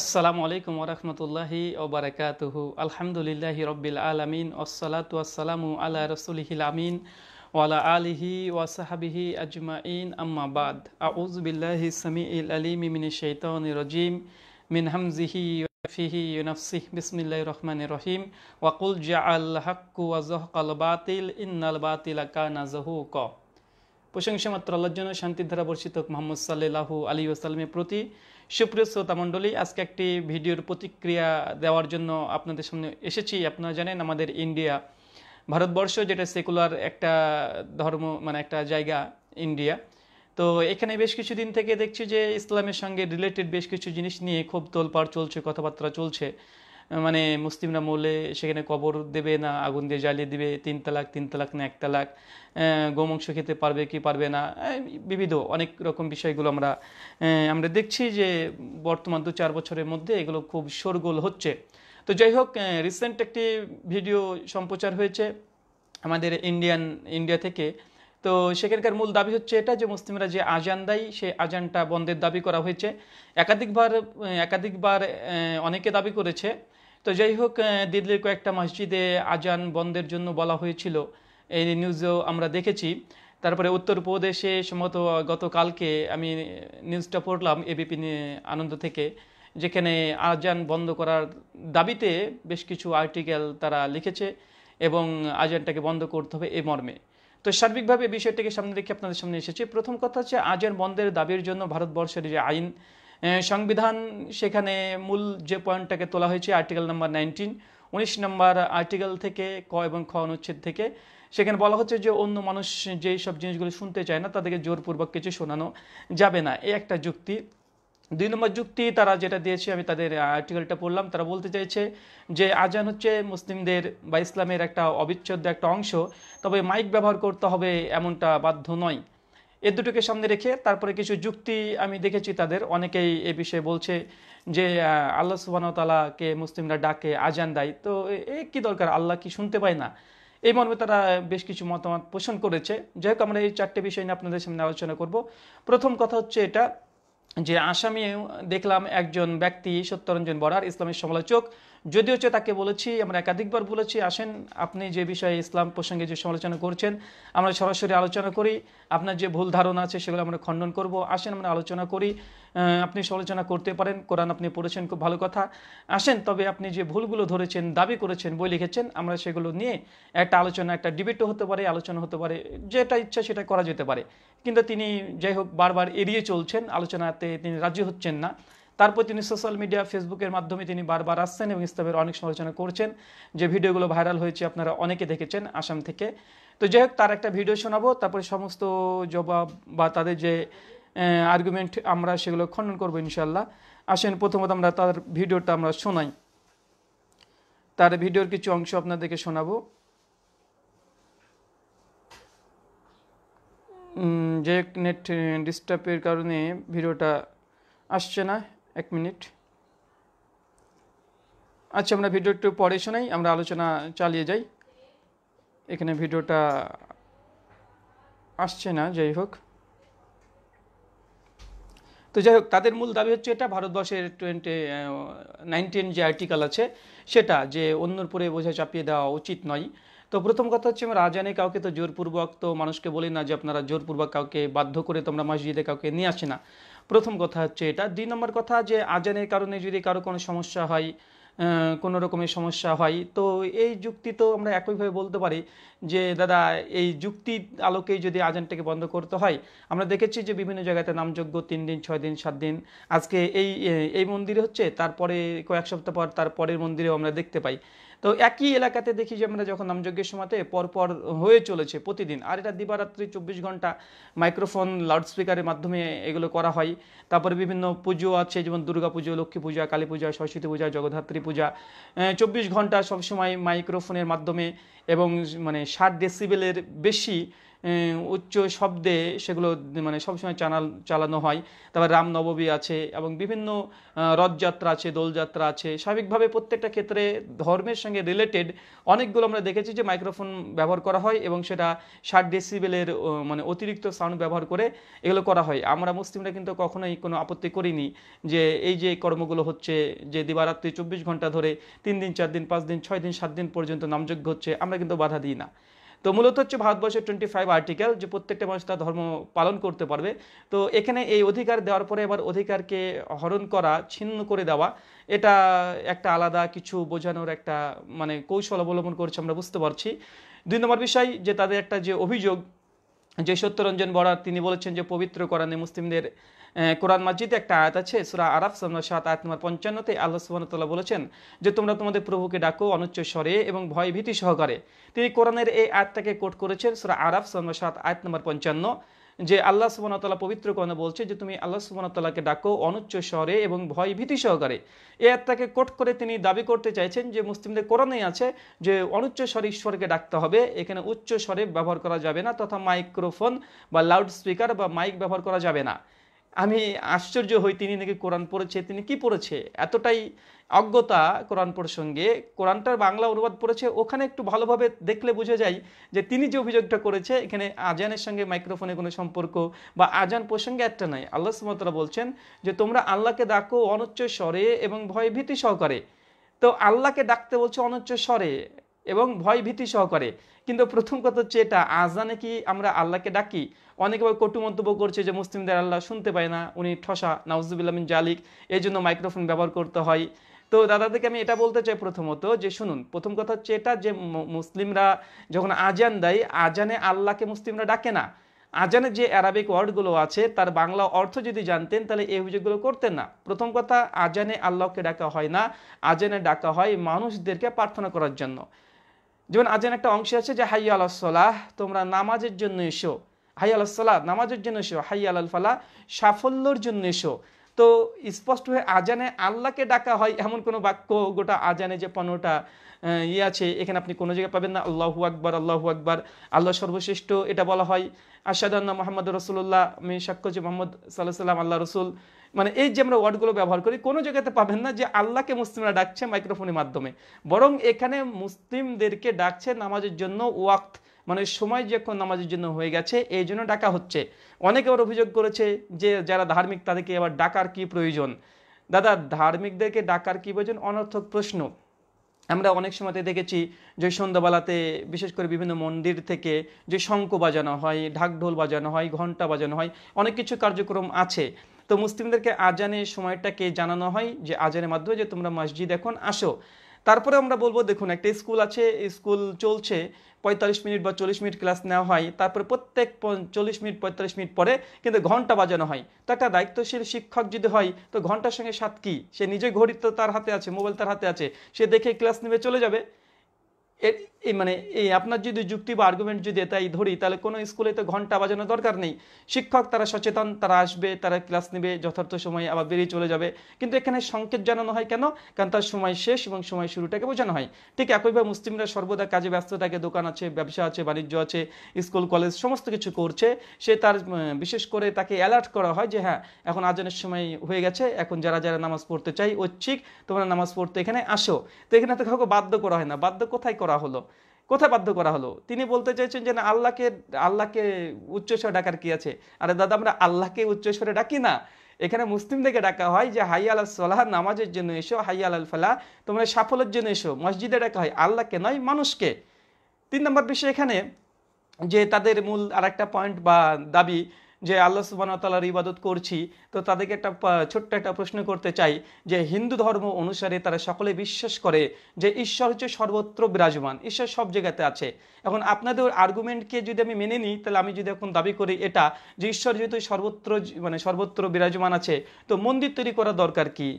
আসসালামু আলাইকুম ওরহমতুল্লাহি ওবরাকাত আলহামদুলিল্লাহ রবিল আলমিন ওসালাতু আসসালামু আল্লাহ রসুলহিল আমিন ওয়ালা আলিহি ওয়াসাহাবিহি আজমাইন আম্মাবাদ আউজবিল্লাহি সামি ইল আলিম মিনি শৈতন রজিম মিন হামজিহি ফিহি ইউনফসিহ বিসমিল্লাহ রহমান রহিম ওয়াকুল জা আল হাক্কু ওয়াজহকাল বাতিল ইন্নাল বাতিল কানা জহু ক প্রশংসা মাত্র আল্লাহর জন্য শান্তির ধারা বর্ষিত মোহাম্মদ সাল্লাহ আলী ওসালামের প্রতি সুপ্রিয় শ্রোতা মণ্ডলী আজকে একটি ভিডিওর প্রতিক্রিয়া দেওয়ার জন্য আপনাদের সামনে এসেছি আপনারা জানেন আমাদের ইন্ডিয়া ভারতবর্ষ যেটা সেকুলার একটা ধর্ম মানে একটা জায়গা ইন্ডিয়া তো এখানে বেশ কিছুদিন থেকে দেখছি যে ইসলামের সঙ্গে রিলেটেড বেশ কিছু জিনিস নিয়ে খুব তোলপাড় চলছে কথাবার্তা চলছে মানে মুসলিমরা মোলে সেখানে কবর দেবে না আগুন দিয়ে জ্বালিয়ে দেবে তিন তালাক তিন তালাক না এক তালাক গোমাংস খেতে পারবে কি পারবে না বিবিধ অনেক রকম বিষয়গুলো আমরা আমরা দেখছি যে বর্তমান দু চার বছরের মধ্যে এগুলো খুব শোরগোল হচ্ছে তো যাই হোক রিসেন্ট একটি ভিডিও সম্প্রচার হয়েছে আমাদের ইন্ডিয়ান ইন্ডিয়া থেকে তো সেখানকার মূল দাবি হচ্ছে এটা যে মুসলিমরা যে আজান দেয় সেই আজানটা বন্ধের দাবি করা হয়েছে একাধিকবার একাধিকবার অনেকে দাবি করেছে তো যাই হোক দিল্লির কয়েকটা মসজিদে আজান বন্ধের জন্য বলা হয়েছিল এই নিউজেও আমরা দেখেছি তারপরে উত্তরপ্রদেশে সম্ভবত গতকালকে আমি নিউজটা পড়লাম এবিপি আনন্দ থেকে যেখানে আজান বন্ধ করার দাবিতে বেশ কিছু আর্টিকেল তারা লিখেছে এবং আজানটাকে বন্ধ করতে হবে এ মর্মে তো সার্বিকভাবে বিষয়টাকে সামনে রেখে আপনাদের সামনে এসেছে প্রথম কথা হচ্ছে আজান বন্ধের দাবির জন্য ভারতবর্ষের যে আইন সংবিধান সেখানে মূল যে পয়েন্টটাকে তোলা হয়েছে আর্টিকেল নাম্বার নাইনটিন উনিশ নম্বর আর্টিকেল থেকে ক এবং খ অনুচ্ছেদ থেকে সেখানে বলা হচ্ছে যে অন্য মানুষ যেই সব জিনিসগুলো শুনতে চায় না তাদেরকে জোরপূর্বক কিছু শোনানো যাবে না এই একটা যুক্তি দুই নম্বর যুক্তি তারা যেটা দিয়েছে আমি তাদের আর্টিকেলটা পড়লাম তারা বলতে চাইছে যে আজান হচ্ছে মুসলিমদের বা ইসলামের একটা অবিচ্ছেদ্য একটা অংশ তবে মাইক ব্যবহার করতে হবে এমনটা বাধ্য নয় এ দুটোকে সামনে রেখে তারপরে কিছু যুক্তি আমি দেখেছি তাদের অনেকেই এ বিষয়ে বলছে যে আল্লাহ সুবাহতালাকে মুসলিমরা ডাকে আজান দেয় তো এ কী দরকার আল্লাহ কি শুনতে পায় না এই মর্মে তারা বেশ কিছু মতামত পোষণ করেছে যাই হোক আমরা এই চারটে বিষয় নিয়ে আপনাদের সামনে আলোচনা করব প্রথম কথা হচ্ছে এটা যে আসামি দেখলাম একজন ব্যক্তি সত্যরঞ্জন বরার ইসলামের সমালোচক যদিও হচ্ছে তাকে বলেছি আমরা একাধিকবার বলেছি আসেন আপনি যে বিষয়ে ইসলাম প্রসঙ্গে যে সমালোচনা করছেন আমরা সরাসরি আলোচনা করি আপনার যে ভুল ধারণা আছে সেগুলো আমরা খণ্ডন করব আসেন আমরা আলোচনা করি আপনি সমালোচনা করতে পারেন কোরআন আপনি পড়েছেন খুব ভালো কথা আসেন তবে আপনি যে ভুলগুলো ধরেছেন দাবি করেছেন বই লিখেছেন আমরা সেগুলো নিয়ে একটা আলোচনা একটা ডিবেটও হতে পারে আলোচনা হতে পারে যেটা ইচ্ছা সেটা করা যেতে পারে কিন্তু তিনি যাই হোক বারবার এড়িয়ে চলছেন আলোচনাতে তিনি রাজি হচ্ছেন না তারপর তিনি সোশ্যাল মিডিয়া ফেসবুকের মাধ্যমে তিনি বারবার আসছেন এবং ইস্তফের অনেক সমালোচনা করছেন যে ভিডিওগুলো ভাইরাল হয়েছে আপনারা অনেকে দেখেছেন আসাম থেকে তো যাই হোক তার একটা ভিডিও শোনাবো তারপরে সমস্ত জবাব বা তাদের যে আর্গুমেন্ট আমরা সেগুলো খণ্ডন করবো ইনশাল্লাহ আসেন প্রথমত আমরা তার ভিডিওটা আমরা শোনাই তার ভিডিওর কিছু অংশ আপনাদেরকে শোনাবো যে নেট ডিস্টার্বের কারণে ভিডিওটা আসছে না এক মিনিট আচ্ছা আমরা ভিডিও একটু পরে শোনাই আমরা আলোচনা চালিয়ে যাই এখানে ভিডিওটা আসছে না যাই হোক তো যাই হোক তাদের মূল দাবি হচ্ছে এটা ভারতবর্ষের টোয়েন্টি নাইনটিন যে আর্টিকেল আছে সেটা যে অন্যর পরে বোঝা চাপিয়ে দেওয়া উচিত নয় তো প্রথম কথা হচ্ছে আমরা আজানে কাউকে তো জোরপূর্বক তো মানুষকে বলি না যে আপনারা জোরপূর্বক কাউকে বাধ্য করে তোমরা মসজিদে কাউকে নিয়ে আসে না প্রথম কথা হচ্ছে এটা দুই নম্বর কথা যে আজানের কারণে যদি কারো কোনো সমস্যা হয় কোনো রকমের সমস্যা হয় তো এই যুক্তি তো আমরা একইভাবে বলতে পারি যে দাদা এই যুক্তি আলোকেই যদি আজানটাকে বন্ধ করতে হয় আমরা দেখেছি যে বিভিন্ন জায়গাতে নামযোগ্য তিন দিন ছয় দিন সাত দিন আজকে এই এই মন্দিরে হচ্ছে তারপরে কয়েক সপ্তাহ পর তার পরের মন্দিরেও আমরা দেখতে পাই তো একই এলাকাতে দেখি যে আমরা যখন নামযজ্ঞের সময়তে পরপর হয়ে চলেছে প্রতিদিন আর এটা দিবারাত্রি চব্বিশ ঘন্টা মাইক্রোফোন লাউডস্পিকারের মাধ্যমে এগুলো করা হয় তারপরে বিভিন্ন পুজো আছে যেমন দুর্গা পুজো লক্ষ্মী পূজা কালী পূজা সরস্বতী পূজা জগদ্ধাত্রী পূজা চব্বিশ ঘন্টা সবসময় মাইক্রোফোনের মাধ্যমে এবং মানে ষাট ডেসিবেলের বেশি উচ্চ শব্দে সেগুলো মানে সবসময় চানাল চালানো হয় তারপর রামনবমী আছে এবং বিভিন্ন রথযাত্রা আছে দোলযাত্রা আছে স্বাভাবিকভাবে প্রত্যেকটা ক্ষেত্রে ধর্মের সঙ্গে রিলেটেড অনেকগুলো আমরা দেখেছি যে মাইক্রোফোন ব্যবহার করা হয় এবং সেটা ষাট ডেসিবেলের মানে অতিরিক্ত সাউন্ড ব্যবহার করে এগুলো করা হয় আমরা মুসলিমরা কিন্তু কখনোই কোনো আপত্তি করিনি যে এই যে কর্মগুলো হচ্ছে যে দিবারাত্রি চব্বিশ ঘন্টা ধরে তিন দিন চার দিন পাঁচ দিন ছয় দিন সাত দিন পর্যন্ত নামযোগ্য হচ্ছে আমরা কিন্তু বাধা দিই না তো মূলত হচ্ছে ভারতবর্ষের টোয়েন্টি ফাইভ আর্টিকেল যে প্রত্যেকটা মানুষ তার ধর্ম পালন করতে পারবে তো এখানে এই অধিকার দেওয়ার পরে এবার অধিকারকে হরণ করা ছিন্ন করে দেওয়া এটা একটা আলাদা কিছু বোঝানোর একটা মানে কৌশল অবলম্বন করছে আমরা বুঝতে পারছি দুই নম্বর বিষয় যে তাদের একটা যে অভিযোগ যে সত্যরঞ্জন বড়ার তিনি বলেছেন যে পবিত্র কোরআনে মুসলিমদের কোরআন মসজিদে একটা আয়াত আছে সুরা আরাফ সন্ন্য সাত আয়াত নম্বর পঞ্চান্নতে আল্লাহ সুবাহতাল্লাহ বলেছেন যে তোমরা তোমাদের প্রভুকে ডাকো অনুচ্চ স্বরে এবং ভয় ভীতি সহকারে তিনি কোরআনের এই আয়াতটাকে কোট করেছেন সুরা আরাফ সন্ন্য সাত আয়াত নম্বর পঞ্চান্ন যে আল্লাহ সুবাহতাল্লাহ পবিত্র কর্ণ বলছে যে তুমি আল্লাহ সুবাহতাল্লাহকে ডাকো অনুচ্চ স্বরে এবং ভয় ভীতি সহকারে এ আত্মাকে কোট করে তিনি দাবি করতে চাইছেন যে মুসলিমদের কোরআনেই আছে যে অনুচ্চ স্বরে ঈশ্বরকে ডাকতে হবে এখানে উচ্চ স্বরে ব্যবহার করা যাবে না তথা মাইক্রোফোন বা লাউড স্পিকার বা মাইক ব্যবহার করা যাবে না আমি আশ্চর্য হই তিনি নাকি কোরআন পড়েছে তিনি কি পড়েছে এতটাই অজ্ঞতা কোরআন প্রসঙ্গে কোরআনটার বাংলা অনুবাদ পড়েছে ওখানে একটু ভালোভাবে দেখলে বোঝা যায় যে তিনি যে অভিযোগটা করেছে এখানে আজানের সঙ্গে মাইক্রোফোনে কোনো সম্পর্ক বা আজান প্রসঙ্গে একটা নাই আল্লাহ সুমতলা বলছেন যে তোমরা আল্লাহকে ডাকো অনুচ্চ স্বরে এবং ভয় ভীতি সহকারে তো আল্লাহকে ডাকতে বলছে অনুচ্চ স্বরে এবং ভয় ভীতি সহকারে কিন্তু প্রথম কথা হচ্ছে এটা আজানে কি আমরা আল্লাহকে ডাকি অনেকে কটু মন্তব্য করছে যে মুসলিমদের আল্লাহ শুনতে পায় না উনি ঠসা নাউজুবিল্লামিন জালিক এই জন্য মাইক্রোফোন ব্যবহার করতে হয় তো দাদাদেরকে আমি এটা বলতে চাই প্রথমত যে শুনুন প্রথম কথা হচ্ছে এটা যে মুসলিমরা যখন আজান দেয় আজানে আল্লাহকে মুসলিমরা ডাকে না আজানের যে অ্যারাবিক ওয়ার্ডগুলো আছে তার বাংলা অর্থ যদি জানতেন তাহলে এই অভিযোগগুলো করতেন না প্রথম কথা আজানে আল্লাহকে ডাকা হয় না আজানে ডাকা হয় মানুষদেরকে প্রার্থনা করার জন্য যেমন আজান একটা অংশ আছে যে হাইয়া আল্লাহ তোমরা নামাজের জন্য এসো হাই আল্লাহ সাল্লাহ নামাজের জন্য এসো হাই আল্লাহ ফালা সাফল্যর জন্য এসো তো স্পষ্ট হয়ে আজানে আল্লাহকে ডাকা হয় এমন কোনো বাক্য গোটা আজানে যে পনেরোটা ইয়ে আছে এখানে আপনি কোনো জায়গায় পাবেন না আল্লাহ আকবর আল্লাহ আকবর আল্লাহ সর্বশ্রেষ্ঠ এটা বলা হয় আশাদান্না মোহাম্মদ রসুল্লাহ আমি সাক্ষ্য যে মোহাম্মদ সাল্লাহ সাল্লাম আল্লাহ রসুল মানে এই যে আমরা ওয়ার্ডগুলো ব্যবহার করি কোনো জায়গাতে পাবেন না যে আল্লাহকে মুসলিমরা ডাকছে মাইক্রোফোনের মাধ্যমে বরং এখানে মুসলিমদেরকে ডাকছে নামাজের জন্য ওয়াক্ত মানে সময় যখন নামাজের জন্য হয়ে গেছে এই জন্য ডাকা হচ্ছে অনেকে আবার অভিযোগ করেছে যে যারা ধার্মিক তাদেরকে আবার ডাকার কি প্রয়োজন দাদা ধার্মিকদেরকে ডাকার কী প্রয়োজন অনর্থক প্রশ্ন আমরা অনেক সময়তে দেখেছি যে সন্ধ্যাবেলাতে বিশেষ করে বিভিন্ন মন্দির থেকে যে শঙ্খ বাজানো হয় ঢাকঢোল বাজানো হয় ঘন্টা বাজানো হয় অনেক কিছু কার্যক্রম আছে তো মুসলিমদেরকে আজানের সময়টাকে জানানো হয় যে আজানের মাধ্যমে যে তোমরা মসজিদ এখন আসো তারপরে আমরা বলবো দেখুন একটা স্কুল আছে স্কুল চলছে পঁয়তাল্লিশ মিনিট বা চল্লিশ মিনিট ক্লাস নেওয়া হয় তারপরে প্রত্যেক চল্লিশ মিনিট পঁয়তাল্লিশ মিনিট পরে কিন্তু ঘন্টা বাজানো হয় তো একটা দায়িত্বশীল শিক্ষক যদি হয় তো ঘন্টার সঙ্গে সাত কি সে নিজে ঘড়ি তো তার হাতে আছে মোবাইল তার হাতে আছে সে দেখে ক্লাস নেবে চলে যাবে এই মানে এই আপনার যদি যুক্তি বা আর্গুমেন্ট যদি এটাই ধরি তাহলে কোনো স্কুলে তো ঘন্টা বাজানো দরকার নেই শিক্ষক তারা সচেতন তারা আসবে তারা ক্লাস নেবে যথার্থ সময়ে আবার বেরিয়ে চলে যাবে কিন্তু এখানে সংকেত জানানো হয় কেন কারণ তার সময় শেষ এবং সময় শুরুটাকে বোঝানো হয় ঠিক একইভাবে মুসলিমরা সর্বদা কাজে ব্যস্ত থাকে দোকান আছে ব্যবসা আছে বাণিজ্য আছে স্কুল কলেজ সমস্ত কিছু করছে সে তার বিশেষ করে তাকে অ্যালার্ট করা হয় যে হ্যাঁ এখন আজানের সময় হয়ে গেছে এখন যারা যারা নামাজ পড়তে চাই ঐচ্ছিক তোমরা নামাজ পড়তে এখানে আসো তো এখানে তো কাউকে বাধ্য করা হয় না বাধ্য কোথায় করা হলো কোথায় বাধ্য করা হলো তিনি বলতে চাইছেন যে না আল্লাহকে আল্লাহকে উচ্চস্বরে ডাকার কি আছে আরে দাদা আমরা আল্লাহকে উচ্চস্বরে ডাকি না এখানে মুসলিমদেরকে ডাকা হয় যে হাই আল্লাহ সালাহ নামাজের জন্য এসো হাই আল ফালাহ তোমরা সাফল্যের জন্য এসো মসজিদে ডাকা হয় আল্লাহকে নয় মানুষকে তিন নম্বর বিষয় এখানে যে তাদের মূল আর একটা পয়েন্ট বা দাবি যে আল্লাহ তালার ইবাদত করছি তো তাদেরকে একটা ছোট্ট একটা প্রশ্ন করতে চাই যে হিন্দু ধর্ম অনুসারে তারা সকলে বিশ্বাস করে যে ঈশ্বর হচ্ছে সর্বত্র বিরাজমান ঈশ্বর সব জায়গাতে আছে এখন আপনাদের আর্গুমেন্টকে যদি আমি মেনে নিই তাহলে আমি যদি এখন দাবি করি এটা যে ঈশ্বর যেহেতু সর্বত্র মানে সর্বত্র বিরাজমান আছে তো মন্দির তৈরি করা দরকার কি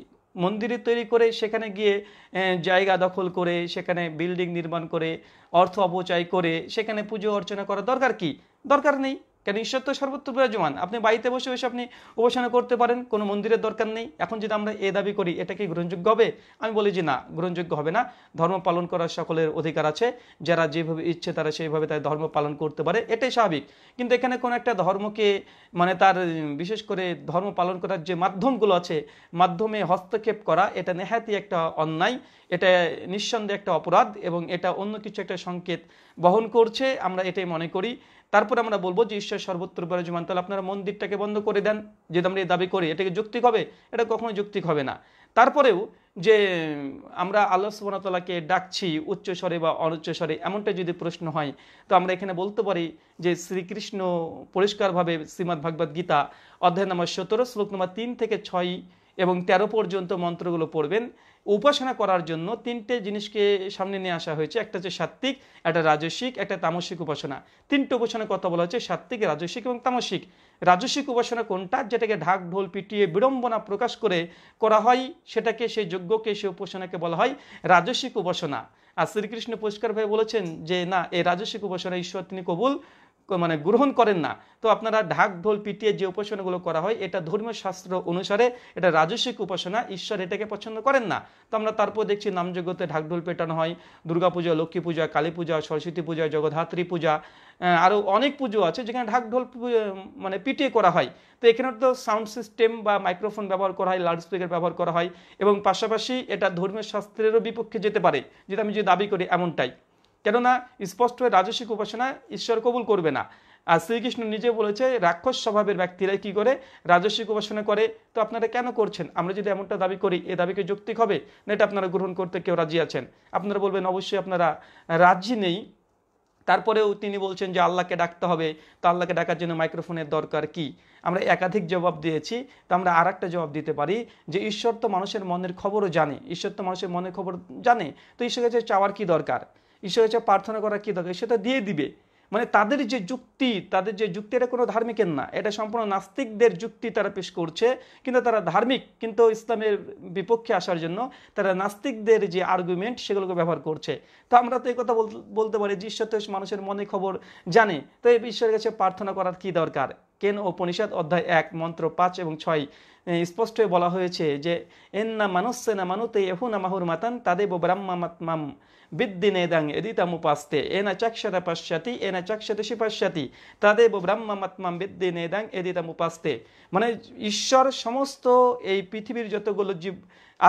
মন্দির তৈরি করে সেখানে গিয়ে জায়গা দখল করে সেখানে বিল্ডিং নির্মাণ করে অর্থ অপচয় করে সেখানে পুজো অর্চনা করা দরকার কি দরকার নেই কেন ঈশ্বর তো সর্বত্র বিরাজমান আপনি বাড়িতে বসে বসে আপনি উপাসনা করতে পারেন কোনো মন্দিরের দরকার নেই এখন যদি আমরা এ দাবি করি এটা কি গ্রহণযোগ্য হবে আমি বলি যে না গ্রহণযোগ্য হবে না ধর্ম পালন করার সকলের অধিকার আছে যারা যেভাবে ইচ্ছে তারা সেইভাবে তার ধর্ম পালন করতে পারে এটাই স্বাভাবিক কিন্তু এখানে কোনো একটা ধর্মকে মানে তার বিশেষ করে ধর্ম পালন করার যে মাধ্যমগুলো আছে মাধ্যমে হস্তক্ষেপ করা এটা নেহাতি একটা অন্যায় এটা নিঃসন্দেহে একটা অপরাধ এবং এটা অন্য কিছু একটা সংকেত বহন করছে আমরা এটাই মনে করি তারপর আমরা বলবো যে ঈশ্বর সর্বত্র বিরাজমান তাহলে আপনারা মন্দিরটাকে বন্ধ করে দেন যেহেতু আমরা এই দাবি করি এটাকে যুক্তি হবে এটা কখনো যুক্তি হবে না তারপরেও যে আমরা আল্লাহ সুবাহতাল্লাহকে ডাকছি উচ্চস্বরে বা অনুচ্চস্বরে এমনটা যদি প্রশ্ন হয় তো আমরা এখানে বলতে পারি যে শ্রীকৃষ্ণ পরিষ্কারভাবে শ্রীমদ্ ভাগবত গীতা অধ্যায় নম্বর সতেরো শ্লোক নম্বর তিন থেকে ছয় এবং ১৩ পর্যন্ত মন্ত্রগুলো পড়বেন উপাসনা করার জন্য তিনটে জিনিসকে সামনে নিয়ে আসা হয়েছে একটা হচ্ছে সাত্ত্বিক একটা রাজস্বিক একটা তামসিক উপাসনা তিনটে উপাসনার কথা বলা হচ্ছে সাত্ত্বিক রাজস্বিক এবং তামসিক রাজস্বিক উপাসনা কোনটা যেটাকে ঢাক ঢোল পিটিয়ে বিড়ম্বনা প্রকাশ করে করা হয় সেটাকে সেই যজ্ঞকে সেই উপাসনাকে বলা হয় রাজস্বিক উপাসনা আর শ্রীকৃষ্ণ পরিষ্কারভাবে বলেছেন যে না এই রাজস্বিক উপাসনা ঈশ্বর তিনি কবুল মানে গ্রহণ করেন না তো আপনারা ঢাক ঢোল পিটিয়ে যে উপাসনাগুলো করা হয় এটা ধর্মীয় শাস্ত্র অনুসারে এটা রাজস্বিক উপাসনা ঈশ্বর এটাকে পছন্দ করেন না তো আমরা তারপর দেখছি নামযজ্ঞতে ঢাক ঢোল পেটানো হয় দুর্গাপূজা লক্ষ্মী পূজা কালী পূজা সরস্বতী পূজা জগধাত্রী পূজা আরও অনেক পুজো আছে যেখানে ঢাক ঢোল মানে পিটিয়ে করা হয় তো এখানে তো সাউন্ড সিস্টেম বা মাইক্রোফোন ব্যবহার করা হয় লাউডস্পিকার ব্যবহার করা হয় এবং পাশাপাশি এটা ধর্মীয় শাস্ত্রেরও বিপক্ষে যেতে পারে যেটা আমি যে দাবি করি এমনটাই কেননা স্পষ্ট হয়ে রাজস্বিক উপাসনা ঈশ্বর কবুল করবে না আর শ্রীকৃষ্ণ নিজে বলেছে রাক্ষস স্বভাবের ব্যক্তিরাই কি করে রাজস্বিক উপাসনা করে তো আপনারা কেন করছেন আমরা যদি এমনটা দাবি করি এ দাবিকে যৌক্তিক হবে না এটা আপনারা গ্রহণ করতে কেউ রাজি আছেন আপনারা বলবেন অবশ্যই আপনারা রাজি নেই তারপরেও তিনি বলছেন যে আল্লাহকে ডাকতে হবে তো আল্লাহকে ডাকার জন্য মাইক্রোফোনের দরকার কি আমরা একাধিক জবাব দিয়েছি তো আমরা আর একটা জবাব দিতে পারি যে ঈশ্বর তো মানুষের মনের খবরও জানে ঈশ্বর তো মানুষের মনের খবর জানে তো ঈশ্বর কাছে চাওয়ার কি দরকার ঈশ্বরের কাছে প্রার্থনা করা কী দরকার সেটা দিয়ে দিবে মানে তাদের যে যুক্তি তাদের যে যুক্তি এটা কোনো ধার্মিকের না এটা সম্পূর্ণ নাস্তিকদের যুক্তি তারা পেশ করছে কিন্তু তারা ধার্মিক কিন্তু ইসলামের বিপক্ষে আসার জন্য তারা নাস্তিকদের যে আর্গুমেন্ট সেগুলোকে ব্যবহার করছে তো আমরা তো এই কথা বলতে পারি যে ঈশ্বর তো মানুষের মনে খবর জানে তো এই ঈশ্বরের কাছে প্রার্থনা করার কী দরকার কেন উপনিষদ অধ্যায় এক মন্ত্র পাঁচ এবং ছয় স্পষ্ট বলা হয়েছে যে এন না মানুষে না মানুতে এহু না মাহুর মাতান তাদেব ব্রাহ্মাত্মাম বিদ্যিনেদাং এদিতামুপাস্তে এনা পাশ্চাতি পশ্যাতি এনা চক্ষতসি পশ্যাতি তাদেব ব্রাহ্মাত্মাম বিদ্যিনেদাং উপাস্তে মানে ঈশ্বর সমস্ত এই পৃথিবীর যতগুলো জীব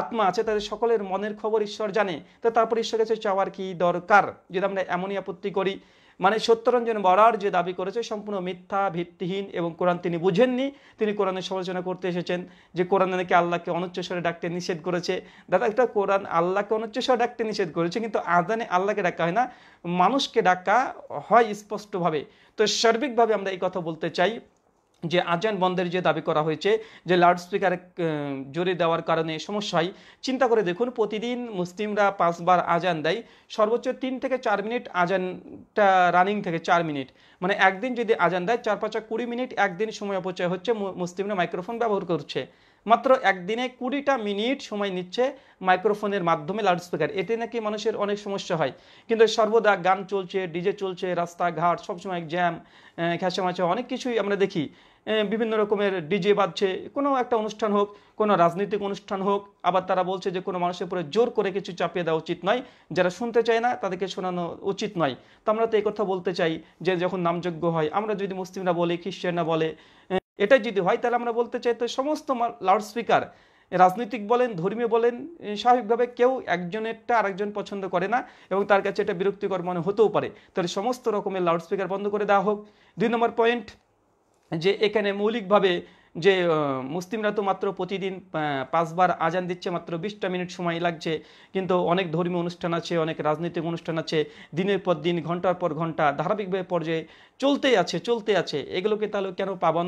আত্মা আছে তাদের সকলের মনের খবর ঈশ্বর জানে তো তারপর ঈশ্বরের কাছে চাওয়ার কি দরকার যদি আমরা এমনই আপত্তি করি মানে সত্যরঞ্জন বরার যে দাবি করেছে সম্পূর্ণ মিথ্যা ভিত্তিহীন এবং কোরআন তিনি বুঝেননি তিনি কোরআনের সমালোচনা করতে এসেছেন যে কোরআন নাকি আল্লাহকে অনুচ্চস্বরে ডাকতে নিষেধ করেছে দাদা একটা কোরআন আল্লাহকে অনুচ্চস্বরে ডাকতে নিষেধ করেছে কিন্তু আদানে আল্লাহকে ডাকা হয় না মানুষকে ডাকা হয় স্পষ্টভাবে তো সার্বিকভাবে আমরা এই কথা বলতে চাই যে আজান বন্ধের যে দাবি করা হয়েছে যে লাউডস্পিকার জোরে দেওয়ার কারণে সমস্যা হয় চিন্তা করে দেখুন প্রতিদিন মুসলিমরা পাঁচবার আজান দেয় সর্বোচ্চ তিন থেকে চার মিনিট আজানটা রানিং থেকে চার মিনিট মানে একদিন যদি আজান দেয় চার পাঁচা কুড়ি মিনিট একদিন সময় অপচয় হচ্ছে মুসলিমরা মাইক্রোফোন ব্যবহার করছে মাত্র একদিনে কুড়িটা মিনিট সময় নিচ্ছে মাইক্রোফোনের মাধ্যমে লাউডস্পিকার এতে নাকি মানুষের অনেক সমস্যা হয় কিন্তু সর্বদা গান চলছে ডিজে চলছে রাস্তাঘাট সবসময় জ্যাম খেঁচামাচা অনেক কিছুই আমরা দেখি বিভিন্ন রকমের ডিজে বাজছে কোনো একটা অনুষ্ঠান হোক কোনো রাজনৈতিক অনুষ্ঠান হোক আবার তারা বলছে যে কোনো মানুষের উপরে জোর করে কিছু চাপিয়ে দেওয়া উচিত নয় যারা শুনতে চায় না তাদেরকে শোনানো উচিত নয় তো আমরা তো এই কথা বলতে চাই যে যখন নামযোগ্য হয় আমরা যদি মুসলিমরা বলে খ্রিস্টানরা বলে এটা যদি হয় তাহলে আমরা বলতে চাই তো সমস্ত লাউডস্পিকার রাজনৈতিক বলেন ধর্মীয় বলেন স্বাভাবিকভাবে কেউ একজনেরটা আরেকজন পছন্দ করে না এবং তার কাছে এটা বিরক্তিকর মনে হতেও পারে তাহলে সমস্ত রকমের লাউডস্পিকার বন্ধ করে দেওয়া হোক দুই নম্বর পয়েন্ট যে এখানে মৌলিকভাবে যে মুসলিমরা তো মাত্র প্রতিদিন পাঁচবার আজান দিচ্ছে মাত্র বিশটা মিনিট সময় লাগছে কিন্তু অনেক ধর্মীয় অনুষ্ঠান আছে অনেক রাজনৈতিক অনুষ্ঠান আছে দিনের পর দিন ঘন্টার পর ঘন্টা ধারাবাহিকভাবে পর্যায়ে চলতেই আছে চলতে আছে এগুলোকে তাহলে কেন পাবন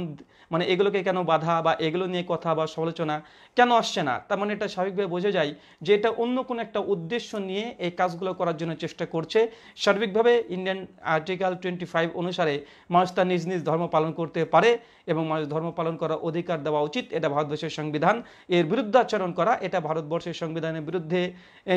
মানে এগুলোকে কেন বাধা বা এগুলো নিয়ে কথা বা সমালোচনা কেন আসছে না তার মানে এটা স্বাভাবিকভাবে বোঝা যায় যে এটা অন্য কোনো একটা উদ্দেশ্য নিয়ে এই কাজগুলো করার জন্য চেষ্টা করছে সার্বিকভাবে ইন্ডিয়ান আর্টিকেল টোয়েন্টি ফাইভ অনুসারে মানুষ তার নিজ নিজ ধর্ম পালন করতে পারে এবং মানুষ ধর্ম পালন করা করার অধিকার দেওয়া উচিত এটা ভারতবর্ষের সংবিধান এর বিরুদ্ধে আচরণ করা এটা ভারতবর্ষের সংবিধানের বিরুদ্ধে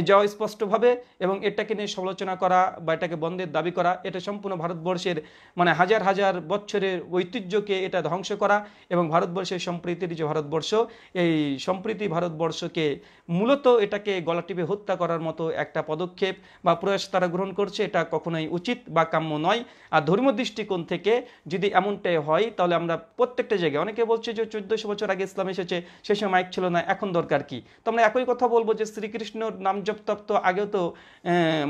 যাওয়া স্পষ্টভাবে এবং এটাকে নিয়ে সমালোচনা করা বা এটাকে বন্ধের দাবি করা এটা সম্পূর্ণ ভারতবর্ষের মানে হাজার হাজার বছরের ঐতিহ্যকে এটা ধ্বংস করা এবং ভারতবর্ষের সম্প্রীতির যে ভারতবর্ষ এই সম্প্রীতি ভারতবর্ষকে মূলত এটাকে গলা টিপে হত্যা করার মতো একটা পদক্ষেপ বা প্রয়াস তারা গ্রহণ করছে এটা কখনোই উচিত বা কাম্য নয় আর ধর্মীয় দৃষ্টিকোণ থেকে যদি এমনটাই হয় তাহলে আমরা প্রত্যেকটা জায়গায় অনেকে বলছে হচ্ছে যে চোদ্দশো বছর আগে ইসলাম এসেছে সে সময় মাইক ছিল না এখন দরকার কি তো আমরা একই কথা বলবো যে শ্রীকৃষ্ণর জপ তপ তো আগেও তো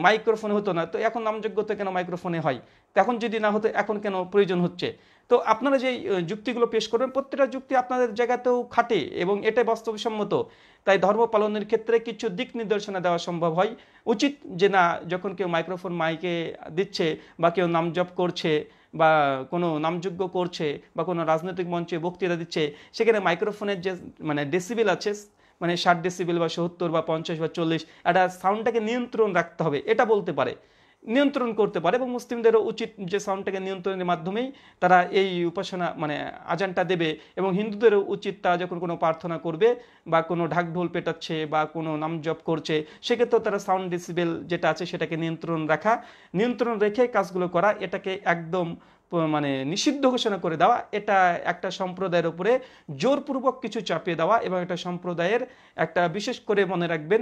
মাইক্রোফোনে হতো না তো এখন নামযজ্ঞ তো কেন মাইক্রোফোনে হয় তখন যদি না হতো এখন কেন প্রয়োজন হচ্ছে তো আপনারা যে যুক্তিগুলো পেশ করবেন প্রত্যেকটা যুক্তি আপনাদের জায়গাতেও খাটে এবং এটাই বাস্তবসম্মত তাই ধর্ম পালনের ক্ষেত্রে কিছু দিক নির্দেশনা দেওয়া সম্ভব হয় উচিত যে না যখন কেউ মাইক্রোফোন মাইকে দিচ্ছে বা কেউ নাম জপ করছে বা কোনো নামযোগ্য করছে বা কোনো রাজনৈতিক মঞ্চে বক্তৃতা দিচ্ছে সেখানে মাইক্রোফোনের যে মানে ডেসিবিল আছে মানে ষাট ডেসিবিল বা সত্তর বা পঞ্চাশ বা চল্লিশ একটা সাউন্ডটাকে নিয়ন্ত্রণ রাখতে হবে এটা বলতে পারে নিয়ন্ত্রণ করতে পারে এবং মুসলিমদেরও উচিত যে সাউন্ডটাকে নিয়ন্ত্রণের মাধ্যমেই তারা এই উপাসনা মানে আজানটা দেবে এবং হিন্দুদেরও উচিত তারা যখন কোনো প্রার্থনা করবে বা কোনো ঢাক ঢোল পেটাচ্ছে বা কোনো নাম জপ করছে সেক্ষেত্রেও তারা সাউন্ড ডিসিবেল যেটা আছে সেটাকে নিয়ন্ত্রণ রাখা নিয়ন্ত্রণ রেখে কাজগুলো করা এটাকে একদম মানে নিষিদ্ধ ঘোষণা করে দেওয়া এটা একটা সম্প্রদায়ের উপরে জোরপূর্বক কিছু চাপিয়ে দেওয়া এবং একটা সম্প্রদায়ের একটা বিশেষ করে মনে রাখবেন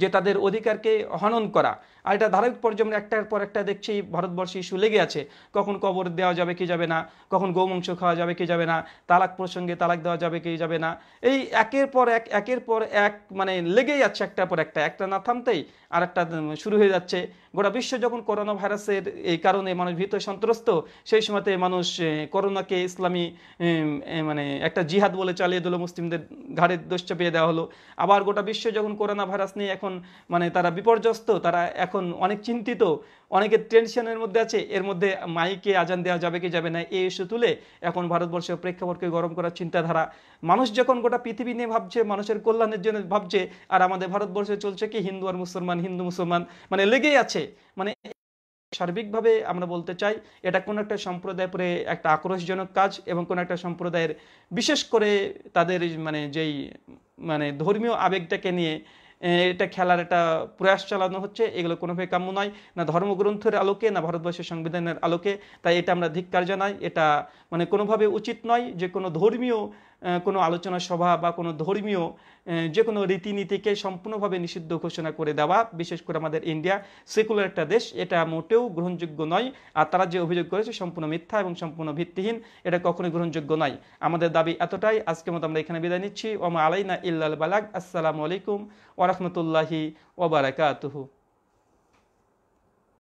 যে তাদের অধিকারকে হনন করা আর এটা ধারাবাহিক পর্যায়ে একটার পর একটা দেখছি ভারতবর্ষে ইস্যু লেগে আছে কখন কবর দেওয়া যাবে কি যাবে না কখন গৌমাংস খাওয়া যাবে কি যাবে না তালাক প্রসঙ্গে তালাক দেওয়া যাবে কি যাবে না এই একের পর এক একের পর এক মানে লেগেই যাচ্ছে একটার পর একটা একটা না থামতেই আর একটা শুরু হয়ে যাচ্ছে গোটা বিশ্ব যখন করোনা ভাইরাসের এই কারণে মানুষ ভীত সন্ত্রস্ত সেই সময়তে মানুষ করোনাকে ইসলামী মানে একটা জিহাদ বলে চালিয়ে দিল মুসলিমদের ঘাড়ে দোষ চাপিয়ে দেওয়া হলো আবার গোটা বিশ্ব যখন করোনা ভাইরাস নিয়ে এখন মানে তারা বিপর্যস্ত তারা এখন অনেক চিন্তিত অনেকে টেনশনের মধ্যে আছে এর মধ্যে মাইকে আজান দেওয়া যাবে কি যাবে না এই ইস্যু তুলে এখন ভারতবর্ষের প্রেক্ষাপটকে গরম করার চিন্তাধারা মানুষ যখন গোটা পৃথিবী নিয়ে ভাবছে মানুষের কল্যাণের জন্য ভাবছে আর আমাদের ভারতবর্ষে চলছে কি হিন্দু আর মুসলমান হিন্দু মুসলমান মানে লেগেই আছে মানে সার্বিকভাবে আমরা বলতে চাই এটা কোনো একটা সম্প্রদায় পরে একটা আক্রোশজনক কাজ এবং কোনো একটা সম্প্রদায়ের বিশেষ করে তাদের মানে যেই মানে ধর্মীয় আবেগটাকে নিয়ে এটা খেলার একটা প্রয়াস চালানো হচ্ছে এগুলো কোনোভাবে কাম্য নয় না ধর্মগ্রন্থের আলোকে না ভারতবর্ষের সংবিধানের আলোকে তাই এটা আমরা ধিক্কার জানাই এটা মানে কোনোভাবে উচিত নয় যে কোনো ধর্মীয় কোনো আলোচনা সভা বা কোনো ধর্মীয় যে কোনো রীতিনীতিকে সম্পূর্ণভাবে নিষিদ্ধ ঘোষণা করে দেওয়া বিশেষ করে আমাদের ইন্ডিয়া সেকুলার একটা দেশ এটা মোটেও গ্রহণযোগ্য নয় আর তারা যে অভিযোগ করেছে সম্পূর্ণ মিথ্যা এবং সম্পূর্ণ ভিত্তিহীন এটা কখনোই গ্রহণযোগ্য নয় আমাদের দাবি এতটাই আজকের মতো আমরা এখানে বিদায় নিচ্ছি ওমা আলাইনা ইল্লাল বালাক আসসালামু আলাইকুম ওরহমতুল্লাহি ওবরাকাতহু